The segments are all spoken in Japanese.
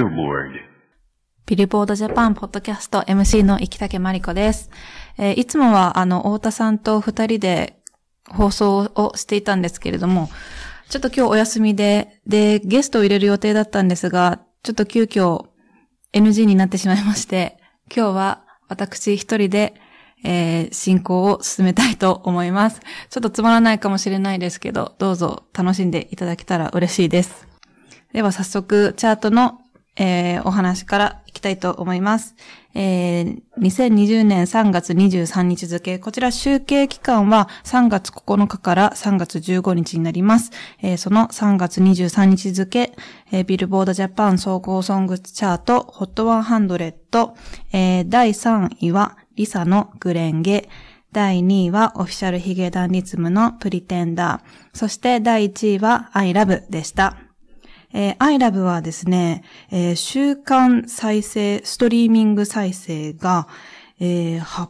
o r d ビルボードジャパンポッドキャスト MC の生竹まりこです。えー、いつもはあの、太田さんと二人で放送をしていたんですけれども、ちょっと今日お休みで、で、ゲストを入れる予定だったんですが、ちょっと急遽 NG になってしまいまして、今日は私一人で、えー、進行を進めたいと思います。ちょっとつまらないかもしれないですけど、どうぞ楽しんでいただけたら嬉しいです。では早速、チャートのえー、お話からいきたいと思います。えー、2020年3月23日付、こちら集計期間は3月9日から3月15日になります。えー、その3月23日付、えー、ビルボードジャパン総合ソングチャート h ン t 1 0 0えー、第3位はリサのグレンゲ、第2位はオフィシャルヒゲダンリズムのプリテンダー、そして第1位はアイラブでした。えー、iLove はですね、えー、週間再生、ストリーミング再生が、えー、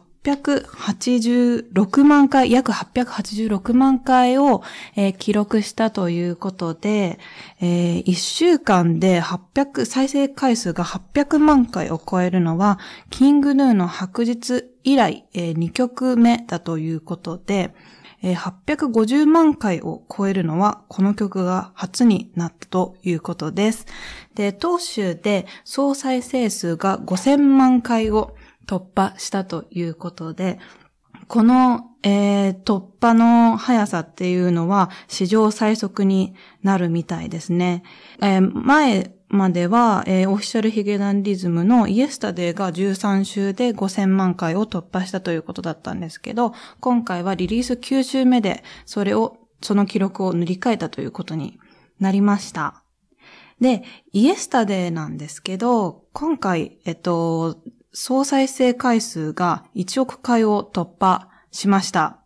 886万回、約886万回を、えー、記録したということで、えー、1週間で800、再生回数が800万回を超えるのは、キングヌーの白日以来、えー、2曲目だということで、え850万回を超えるのはこの曲が初になったということです。で、当州で総再生数が5000万回を突破したということで、このえー、突破の速さっていうのは史上最速になるみたいですね。えー、前までは、えー、オフィシャルヒゲダンリズムのイエスタデーが13週で5000万回を突破したということだったんですけど、今回はリリース9週目で、それを、その記録を塗り替えたということになりました。で、イエスタデーなんですけど、今回、えっと、総再生回数が1億回を突破しました。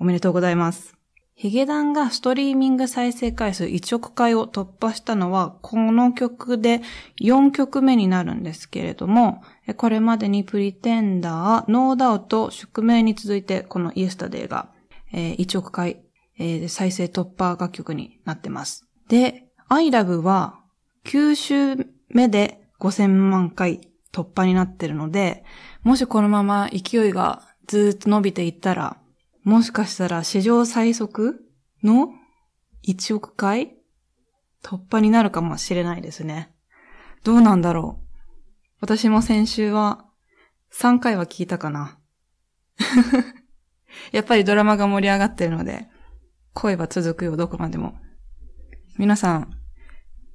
おめでとうございます。ヒゲダンがストリーミング再生回数1億回を突破したのは、この曲で4曲目になるんですけれども、これまでにプリテンダー、ノーダウト、宿命に続いて、このイエスタデイが、1億回、再生突破楽曲になってます。で、I Love は9週目で5000万回突破になってるので、もしこのまま勢いがずっと伸びていったら、もしかしたら史上最速の1億回突破になるかもしれないですね。どうなんだろう。私も先週は3回は聞いたかな。やっぱりドラマが盛り上がってるので、声は続くよ、どこまでも。皆さん、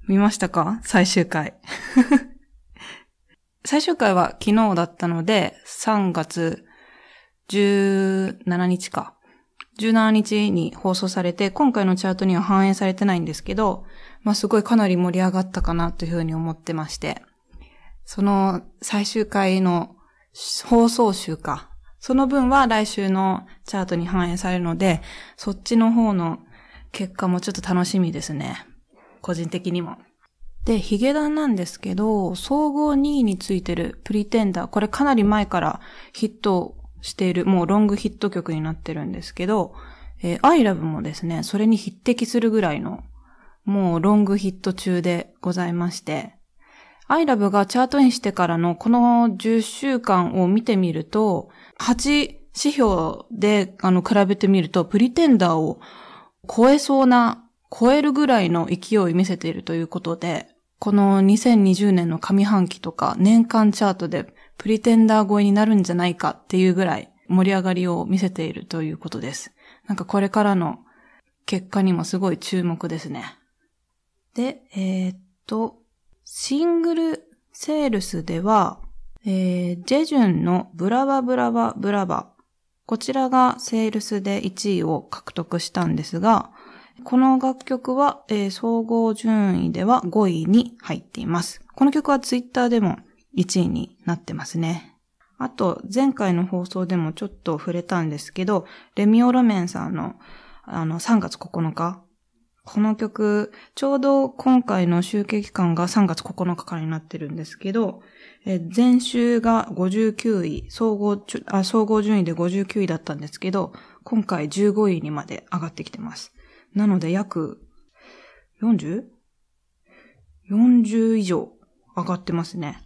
見ましたか最終回。最終回は昨日だったので、3月17日か。17日に放送されて、今回のチャートには反映されてないんですけど、まあすごいかなり盛り上がったかなというふうに思ってまして、その最終回の放送集か。その分は来週のチャートに反映されるので、そっちの方の結果もちょっと楽しみですね。個人的にも。で、ヒゲダンなんですけど、総合2位についてるプリテンダー、これかなり前からヒットしている、もうロングヒット曲になってるんですけど、えー、I Love もですね、それに匹敵するぐらいの、もうロングヒット中でございまして、I Love がチャートインしてからのこの10週間を見てみると、8指標であの比べてみると、プリテンダーを超えそうな、超えるぐらいの勢い見せているということで、この2020年の上半期とか年間チャートでプリテンダー越えになるんじゃないかっていうぐらい盛り上がりを見せているということです。なんかこれからの結果にもすごい注目ですね。で、えー、っと、シングルセールスでは、えー、ジェジュンのブラバブラバブラバ。こちらがセールスで1位を獲得したんですが、この楽曲は、えー、総合順位では5位に入っています。この曲はツイッターでも1位になってますね。あと、前回の放送でもちょっと触れたんですけど、レミオロメンさんの、あの、3月9日。この曲、ちょうど今回の集計期間が3月9日からになってるんですけど、え前週が59位総合あ、総合順位で59位だったんですけど、今回15位にまで上がってきてます。なので約 40?40 40以上上がってますね。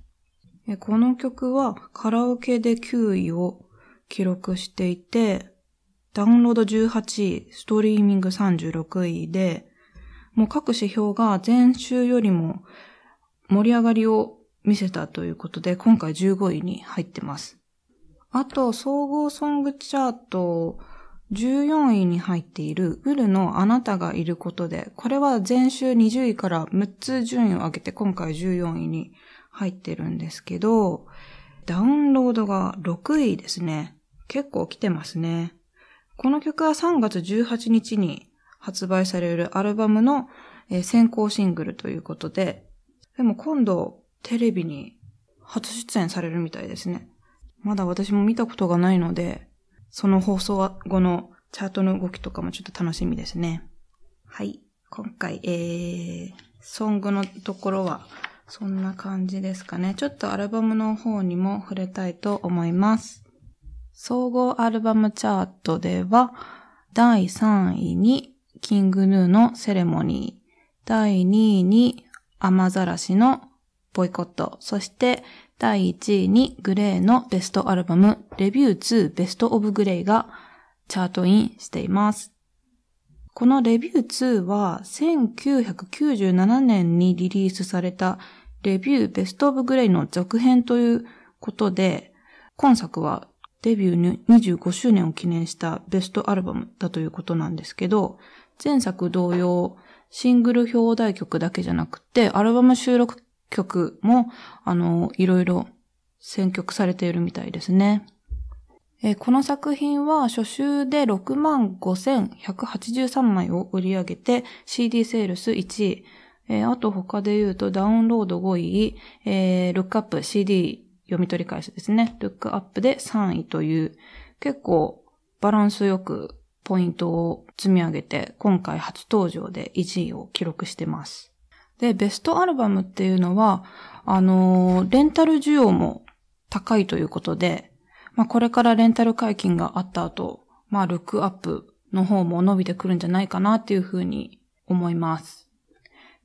この曲はカラオケで9位を記録していて、ダウンロード18位、ストリーミング36位で、もう各指標が前週よりも盛り上がりを見せたということで、今回15位に入ってます。あと、総合ソングチャート14位に入っている、ウルのあなたがいることで、これは前週20位から6つ順位を上げて今回14位に入ってるんですけど、ダウンロードが6位ですね。結構来てますね。この曲は3月18日に発売されるアルバムの先行シングルということで、でも今度テレビに初出演されるみたいですね。まだ私も見たことがないので、その放送後のチャートの動きとかもちょっと楽しみですね。はい。今回、えー、ソングのところはそんな感じですかね。ちょっとアルバムの方にも触れたいと思います。総合アルバムチャートでは、第3位にキングヌーのセレモニー、第2位に雨ざらしのボイコット、そして第1位にグレーのベストアルバム、レビュー2ベストオブグレイがチャートインしています。このレビュー2は1997年にリリースされたレビューベストオブグレイの続編ということで、今作はデビュー25周年を記念したベストアルバムだということなんですけど、前作同様、シングル表題曲だけじゃなくて、アルバム収録曲も、あの、いろいろ選曲されているみたいですね。えこの作品は初週で6万5183枚を売り上げて CD セールス1位。えあと他で言うとダウンロード5位、えー、ルックアップ CD 読み取り返しですね。ルックアップで3位という結構バランスよくポイントを積み上げて今回初登場で1位を記録してます。で、ベストアルバムっていうのは、あのー、レンタル需要も高いということで、まあ、これからレンタル解禁があった後、まあ、ルックアップの方も伸びてくるんじゃないかなっていうふうに思います。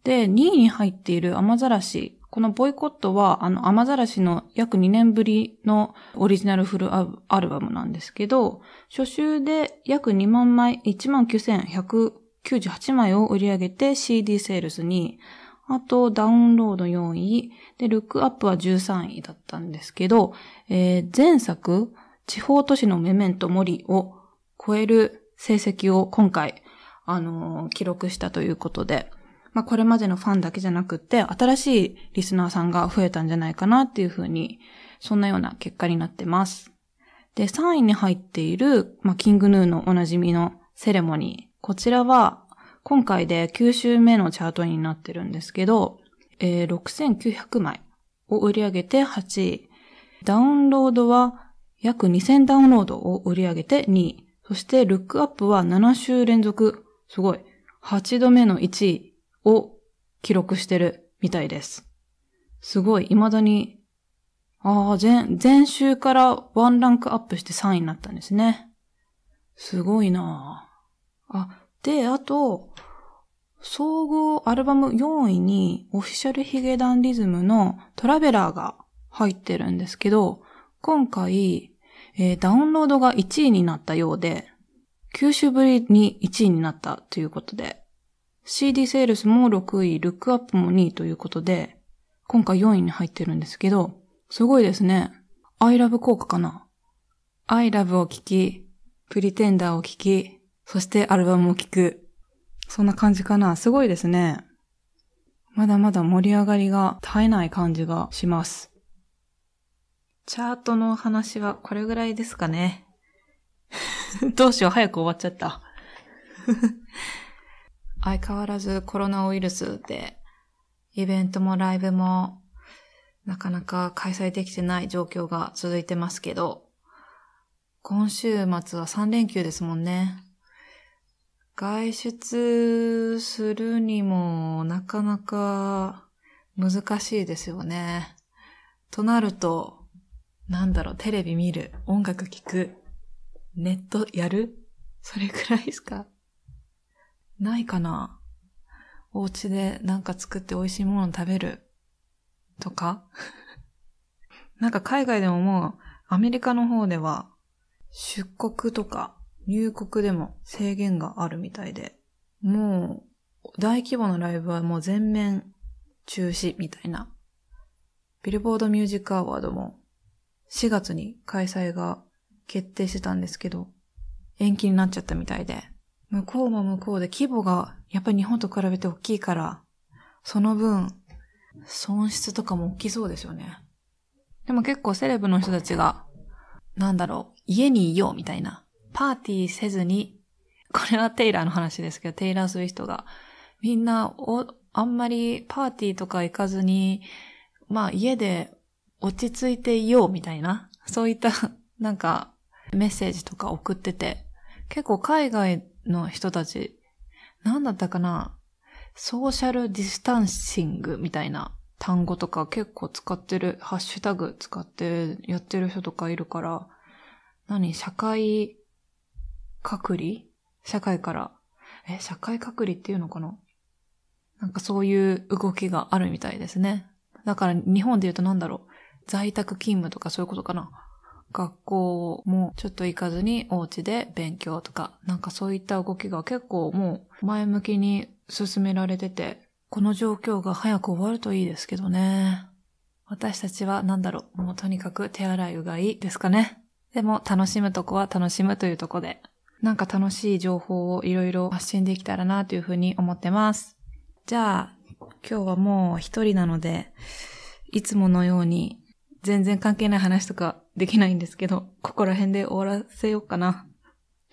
で、2位に入っているマザラし。このボイコットは、あの、マザラしの約2年ぶりのオリジナルフルアルバムなんですけど、初週で約2万枚、19,198枚を売り上げて CD セールスにあと、ダウンロード4位。で、ルックアップは13位だったんですけど、えー、前作、地方都市のメメント森を超える成績を今回、あのー、記録したということで、まあ、これまでのファンだけじゃなくて、新しいリスナーさんが増えたんじゃないかなっていうふうに、そんなような結果になってます。で、3位に入っている、まあ、キングヌーのおなじみのセレモニー。こちらは、今回で9週目のチャートになってるんですけど、えー、6900枚を売り上げて8位。ダウンロードは約2000ダウンロードを売り上げて2位。そしてルックアップは7週連続、すごい、8度目の1位を記録してるみたいです。すごい、未だに、ああ、前、前週からワンランクアップして3位になったんですね。すごいなあ。あ、で、あと、総合アルバム4位にオフィシャルヒゲダンリズムのトラベラーが入ってるんですけど、今回、えー、ダウンロードが1位になったようで、9週ぶりに1位になったということで、CD セールスも6位、ルックアップも2位ということで、今回4位に入ってるんですけど、すごいですね。アイラブ効果かな。アイラブを聞き、プリテンダーを聞き、そしてアルバムを聴く。そんな感じかな。すごいですね。まだまだ盛り上がりが絶えない感じがします。チャートの話はこれぐらいですかね。どうしよう、早く終わっちゃった。相変わらずコロナウイルスで、イベントもライブも、なかなか開催できてない状況が続いてますけど、今週末は3連休ですもんね。外出するにもなかなか難しいですよね。となると、なんだろう、テレビ見る、音楽聴く、ネットやるそれくらいですかないかなお家でなんか作って美味しいもの食べるとか なんか海外でももうアメリカの方では出国とか入国でも制限があるみたいで、もう大規模なライブはもう全面中止みたいな。ビルボードミュージックアワードも4月に開催が決定してたんですけど、延期になっちゃったみたいで、向こうも向こうで規模がやっぱり日本と比べて大きいから、その分、損失とかも大きそうですよね。でも結構セレブの人たちが、なんだろう、家にいようみたいなパーティーせずに、これはテイラーの話ですけど、テイラー・スウィトが、みんなお、あんまりパーティーとか行かずに、まあ家で落ち着いていようみたいな、そういった なんかメッセージとか送ってて、結構海外の人たち、なんだったかな、ソーシャルディスタンシングみたいな単語とか結構使ってる、ハッシュタグ使ってやってる人とかいるから、何、社会隔離社会から、え、社会隔離っていうのかななんかそういう動きがあるみたいですね。だから日本で言うとなんだろう。在宅勤務とかそういうことかな。学校もちょっと行かずにお家で勉強とか、なんかそういった動きが結構もう前向きに進められてて、この状況が早く終わるといいですけどね。私たちはなんだろう、もうとにかく手洗いうがいですかね。でも楽しむとこは楽しむというとこで、なんか楽しい情報をいろいろ発信できたらなというふうに思ってます。じゃあ、今日はもう一人なので、いつものように全然関係ない話とかできないんですけど、ここら辺で終わらせようかな。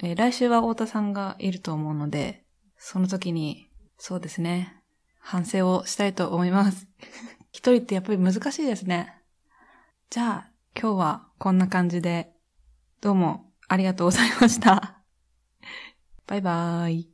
えー、来週は太田さんがいると思うので、その時に、そうですね、反省をしたいと思います。一人ってやっぱり難しいですね。じゃあ、今日はこんな感じで、どうもありがとうございました。拜拜。